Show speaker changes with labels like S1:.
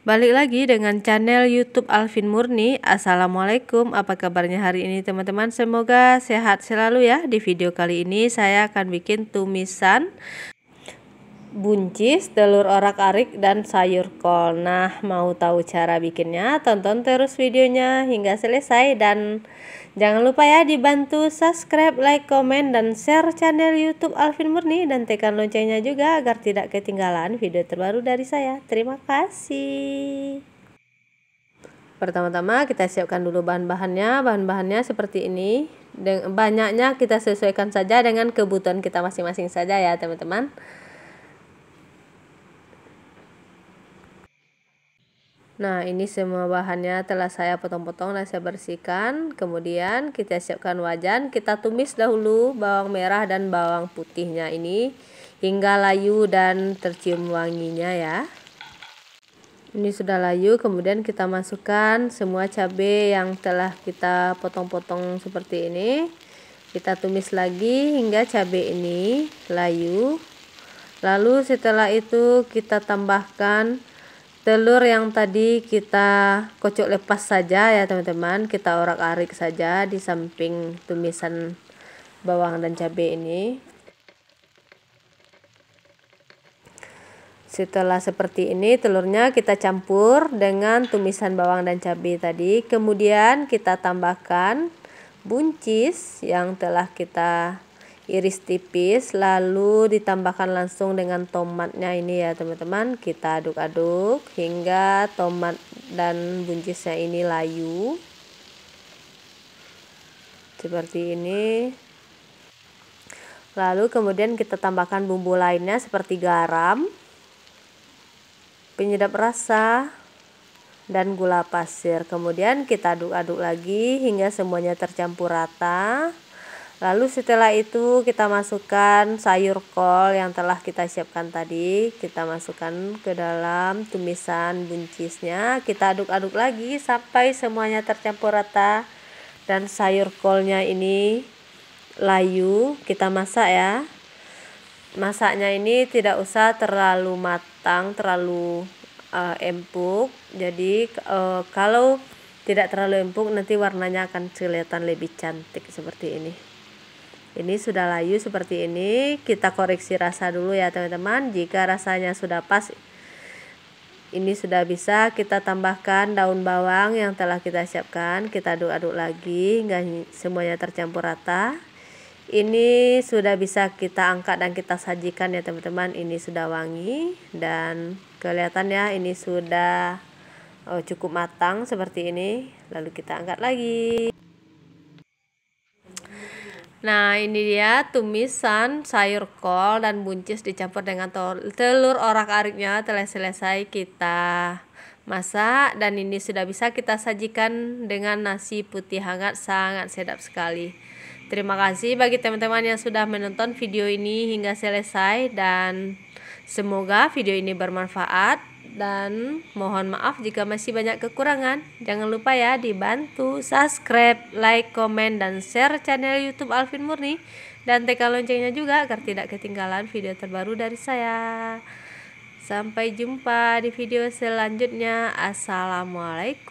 S1: Balik lagi dengan channel YouTube Alvin Murni. Assalamualaikum, apa kabarnya hari ini teman-teman? Semoga sehat selalu ya. Di video kali ini saya akan bikin tumisan buncis, telur orak-arik, dan sayur kol. Nah, mau tahu cara bikinnya? Tonton terus videonya hingga selesai dan jangan lupa ya dibantu subscribe, like, komen, dan share channel YouTube Alvin Murni dan tekan loncengnya juga agar tidak ketinggalan video terbaru dari saya. Terima kasih. Pertama-tama kita siapkan dulu bahan-bahannya. Bahan-bahannya seperti ini. banyaknya kita sesuaikan saja dengan kebutuhan kita masing-masing saja ya, teman-teman. Nah, ini semua bahannya telah saya potong-potong dan saya bersihkan. Kemudian kita siapkan wajan, kita tumis dahulu bawang merah dan bawang putihnya ini hingga layu dan tercium wanginya ya. Ini sudah layu, kemudian kita masukkan semua cabai yang telah kita potong-potong seperti ini. Kita tumis lagi hingga cabai ini layu. Lalu setelah itu kita tambahkan telur yang tadi kita kocok lepas saja ya teman-teman kita orak-arik saja di samping tumisan bawang dan cabai ini setelah seperti ini telurnya kita campur dengan tumisan bawang dan cabai tadi kemudian kita tambahkan buncis yang telah kita iris tipis lalu ditambahkan langsung dengan tomatnya ini ya teman-teman kita aduk-aduk hingga tomat dan buncisnya ini layu seperti ini lalu kemudian kita tambahkan bumbu lainnya seperti garam penyedap rasa dan gula pasir kemudian kita aduk-aduk lagi hingga semuanya tercampur rata Lalu setelah itu kita masukkan sayur kol yang telah kita siapkan tadi, kita masukkan ke dalam tumisan buncisnya, kita aduk-aduk lagi sampai semuanya tercampur rata dan sayur kolnya ini layu, kita masak ya. Masaknya ini tidak usah terlalu matang, terlalu uh, empuk. Jadi uh, kalau tidak terlalu empuk nanti warnanya akan kelihatan lebih cantik seperti ini ini sudah layu seperti ini kita koreksi rasa dulu ya teman-teman jika rasanya sudah pas ini sudah bisa kita tambahkan daun bawang yang telah kita siapkan kita aduk-aduk lagi hingga semuanya tercampur rata ini sudah bisa kita angkat dan kita sajikan ya teman-teman ini sudah wangi dan kelihatan ya ini sudah oh, cukup matang seperti ini lalu kita angkat lagi Nah, ini dia tumisan sayur kol dan buncis dicampur dengan telur orak-ariknya telah selesai kita masak dan ini sudah bisa kita sajikan dengan nasi putih hangat sangat sedap sekali. Terima kasih bagi teman-teman yang sudah menonton video ini hingga selesai dan semoga video ini bermanfaat dan mohon maaf jika masih banyak kekurangan. Jangan lupa ya dibantu subscribe, like, komen, dan share channel YouTube Alvin Murni dan tekan loncengnya juga agar tidak ketinggalan video terbaru dari saya. Sampai jumpa di video selanjutnya. Assalamualaikum.